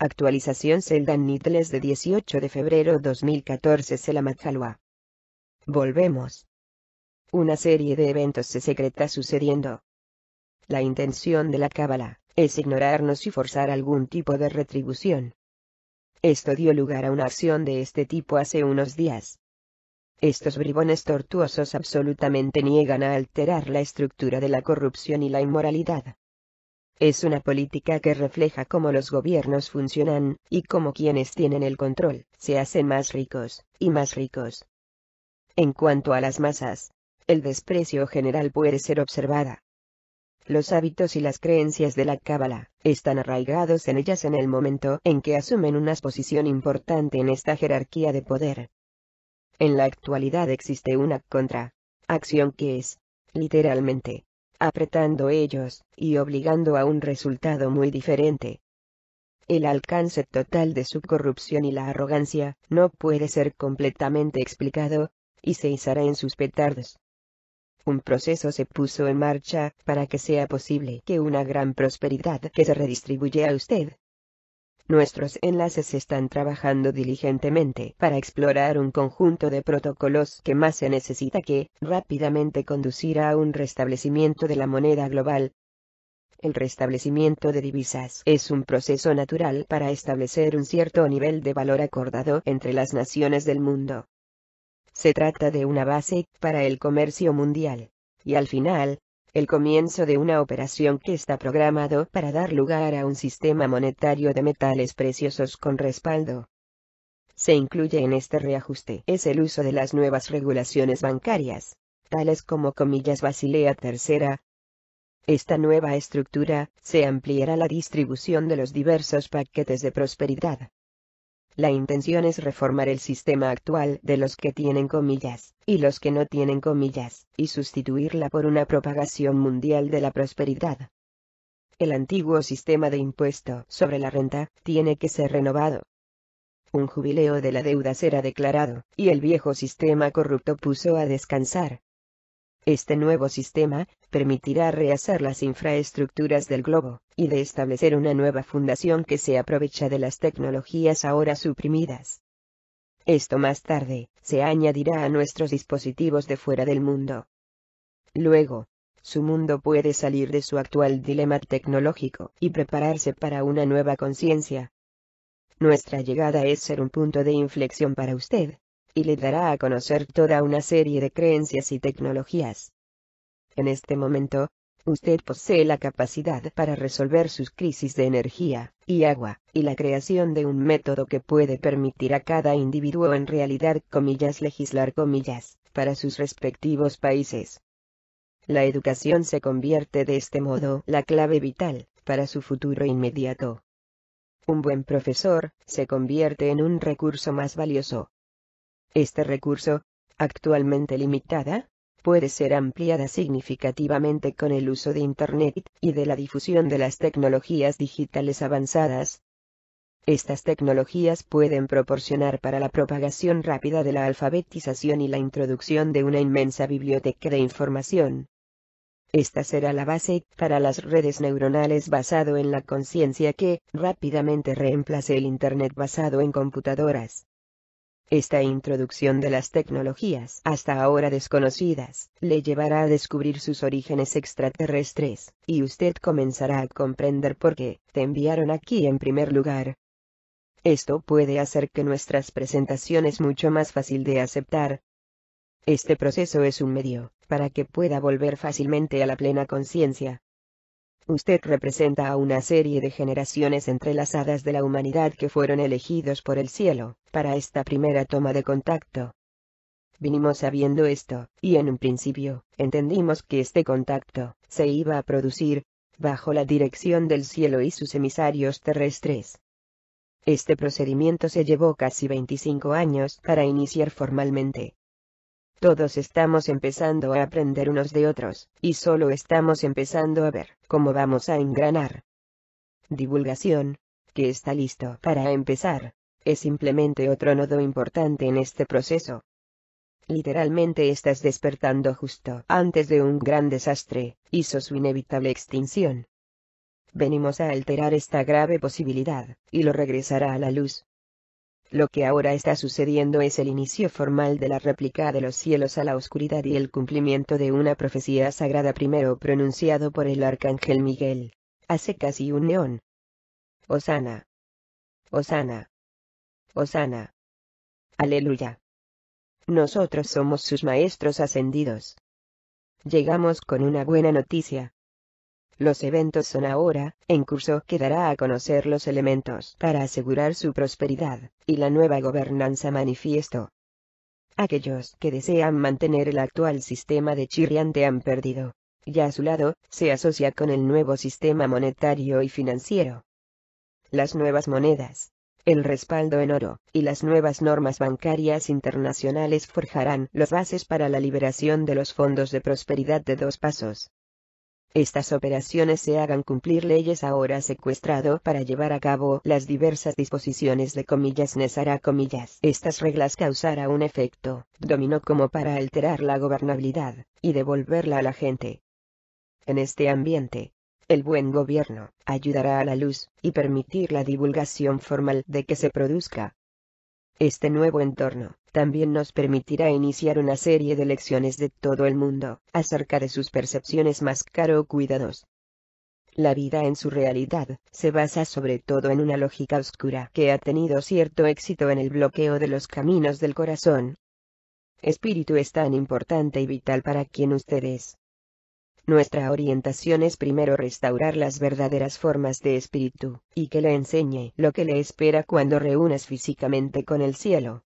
Actualización Seldan Nitles de 18 de febrero 2014 Selamat Volvemos. Una serie de eventos se secreta sucediendo. La intención de la cábala es ignorarnos y forzar algún tipo de retribución. Esto dio lugar a una acción de este tipo hace unos días. Estos bribones tortuosos absolutamente niegan a alterar la estructura de la corrupción y la inmoralidad. Es una política que refleja cómo los gobiernos funcionan, y cómo quienes tienen el control, se hacen más ricos, y más ricos. En cuanto a las masas, el desprecio general puede ser observada. Los hábitos y las creencias de la cábala están arraigados en ellas en el momento en que asumen una posición importante en esta jerarquía de poder. En la actualidad existe una contra acción que es, literalmente, apretando ellos, y obligando a un resultado muy diferente. El alcance total de su corrupción y la arrogancia no puede ser completamente explicado, y se izará en sus petardos. Un proceso se puso en marcha para que sea posible que una gran prosperidad que se redistribuye a usted Nuestros enlaces están trabajando diligentemente para explorar un conjunto de protocolos que más se necesita que rápidamente conducirá a un restablecimiento de la moneda global. El restablecimiento de divisas es un proceso natural para establecer un cierto nivel de valor acordado entre las naciones del mundo. Se trata de una base para el comercio mundial. Y al final, el comienzo de una operación que está programado para dar lugar a un sistema monetario de metales preciosos con respaldo. Se incluye en este reajuste es el uso de las nuevas regulaciones bancarias, tales como comillas Basilea III. Esta nueva estructura, se ampliará la distribución de los diversos paquetes de prosperidad, la intención es reformar el sistema actual de los que tienen comillas, y los que no tienen comillas, y sustituirla por una propagación mundial de la prosperidad. El antiguo sistema de impuesto sobre la renta tiene que ser renovado. Un jubileo de la deuda será declarado, y el viejo sistema corrupto puso a descansar. Este nuevo sistema permitirá rehacer las infraestructuras del globo, y de establecer una nueva fundación que se aprovecha de las tecnologías ahora suprimidas. Esto más tarde, se añadirá a nuestros dispositivos de fuera del mundo. Luego, su mundo puede salir de su actual dilema tecnológico y prepararse para una nueva conciencia. Nuestra llegada es ser un punto de inflexión para usted, y le dará a conocer toda una serie de creencias y tecnologías en este momento, usted posee la capacidad para resolver sus crisis de energía y agua, y la creación de un método que puede permitir a cada individuo en realidad, comillas, legislar, comillas, para sus respectivos países. La educación se convierte de este modo la clave vital para su futuro inmediato. Un buen profesor se convierte en un recurso más valioso. Este recurso, actualmente limitada, puede ser ampliada significativamente con el uso de Internet y de la difusión de las tecnologías digitales avanzadas. Estas tecnologías pueden proporcionar para la propagación rápida de la alfabetización y la introducción de una inmensa biblioteca de información. Esta será la base para las redes neuronales basado en la conciencia que rápidamente reemplace el Internet basado en computadoras. Esta introducción de las tecnologías hasta ahora desconocidas, le llevará a descubrir sus orígenes extraterrestres, y usted comenzará a comprender por qué te enviaron aquí en primer lugar. Esto puede hacer que nuestras presentaciones mucho más fácil de aceptar. Este proceso es un medio, para que pueda volver fácilmente a la plena conciencia, usted representa a una serie de generaciones entrelazadas de la humanidad que fueron elegidos por el cielo, para esta primera toma de contacto. Vinimos sabiendo esto, y en un principio, entendimos que este contacto, se iba a producir, bajo la dirección del cielo y sus emisarios terrestres. Este procedimiento se llevó casi 25 años para iniciar formalmente, todos estamos empezando a aprender unos de otros, y solo estamos empezando a ver cómo vamos a engranar. Divulgación, que está listo para empezar, es simplemente otro nodo importante en este proceso. Literalmente estás despertando justo antes de un gran desastre, hizo su inevitable extinción. Venimos a alterar esta grave posibilidad, y lo regresará a la luz, lo que ahora está sucediendo es el inicio formal de la réplica de los cielos a la oscuridad y el cumplimiento de una profecía sagrada primero pronunciado por el arcángel Miguel. Hace casi un neón. Osana. Osana. Osana. Aleluya. Nosotros somos sus maestros ascendidos. Llegamos con una buena noticia. Los eventos son ahora, en curso que dará a conocer los elementos para asegurar su prosperidad, y la nueva gobernanza manifiesto. Aquellos que desean mantener el actual sistema de chirriante han perdido. Ya a su lado, se asocia con el nuevo sistema monetario y financiero. Las nuevas monedas, el respaldo en oro, y las nuevas normas bancarias internacionales forjarán las bases para la liberación de los fondos de prosperidad de dos pasos. Estas operaciones se hagan cumplir leyes ahora secuestrado para llevar a cabo las diversas disposiciones de comillas necesará comillas. Estas reglas causará un efecto dominó como para alterar la gobernabilidad y devolverla a la gente. En este ambiente, el buen gobierno ayudará a la luz y permitir la divulgación formal de que se produzca este nuevo entorno, también nos permitirá iniciar una serie de lecciones de todo el mundo, acerca de sus percepciones más caro cuidados. La vida en su realidad, se basa sobre todo en una lógica oscura que ha tenido cierto éxito en el bloqueo de los caminos del corazón. Espíritu es tan importante y vital para quien usted es, nuestra orientación es primero restaurar las verdaderas formas de espíritu, y que le enseñe lo que le espera cuando reúnas físicamente con el cielo.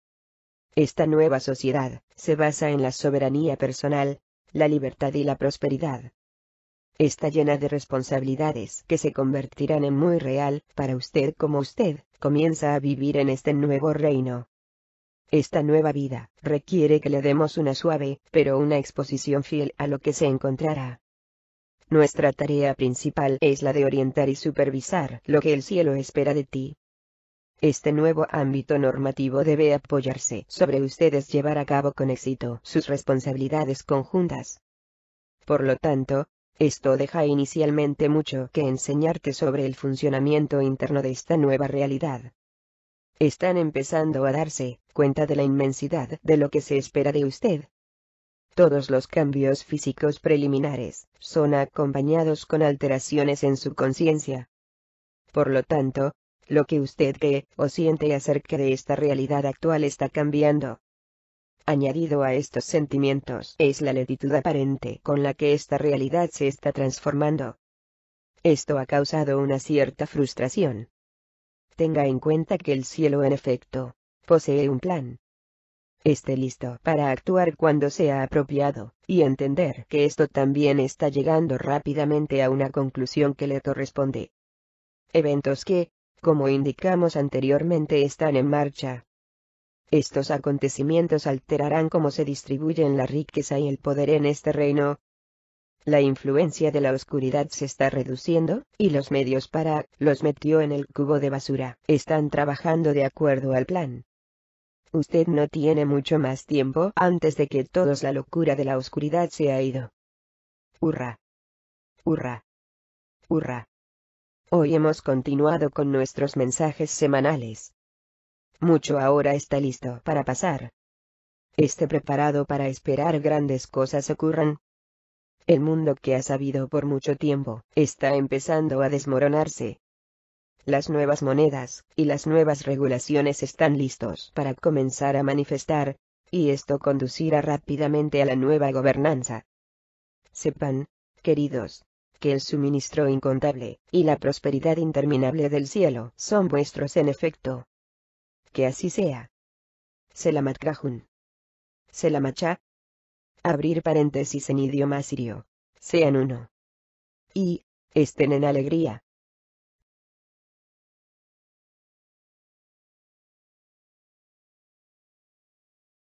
Esta nueva sociedad, se basa en la soberanía personal, la libertad y la prosperidad. Está llena de responsabilidades que se convertirán en muy real, para usted como usted, comienza a vivir en este nuevo reino. Esta nueva vida, requiere que le demos una suave, pero una exposición fiel a lo que se encontrará. Nuestra tarea principal es la de orientar y supervisar lo que el cielo espera de ti. Este nuevo ámbito normativo debe apoyarse sobre ustedes llevar a cabo con éxito sus responsabilidades conjuntas. Por lo tanto, esto deja inicialmente mucho que enseñarte sobre el funcionamiento interno de esta nueva realidad. Están empezando a darse cuenta de la inmensidad de lo que se espera de usted, todos los cambios físicos preliminares son acompañados con alteraciones en su conciencia. Por lo tanto, lo que usted ve o siente acerca de esta realidad actual está cambiando. Añadido a estos sentimientos es la lentitud aparente con la que esta realidad se está transformando. Esto ha causado una cierta frustración. Tenga en cuenta que el cielo en efecto, posee un plan, esté listo para actuar cuando sea apropiado, y entender que esto también está llegando rápidamente a una conclusión que le corresponde. Eventos que, como indicamos anteriormente, están en marcha. Estos acontecimientos alterarán cómo se distribuyen la riqueza y el poder en este reino. La influencia de la oscuridad se está reduciendo, y los medios para los metió en el cubo de basura están trabajando de acuerdo al plan. Usted no tiene mucho más tiempo antes de que todos la locura de la oscuridad se ha ido. Hurra. Hurra. Hurra. Hoy hemos continuado con nuestros mensajes semanales. Mucho ahora está listo para pasar. Esté preparado para esperar grandes cosas ocurran. El mundo que ha sabido por mucho tiempo, está empezando a desmoronarse las nuevas monedas, y las nuevas regulaciones están listos para comenzar a manifestar, y esto conducirá rápidamente a la nueva gobernanza. Sepan, queridos, que el suministro incontable, y la prosperidad interminable del cielo son vuestros en efecto. Que así sea. la Selamacha. Abrir paréntesis en idioma sirio. Sean uno. Y, estén en alegría.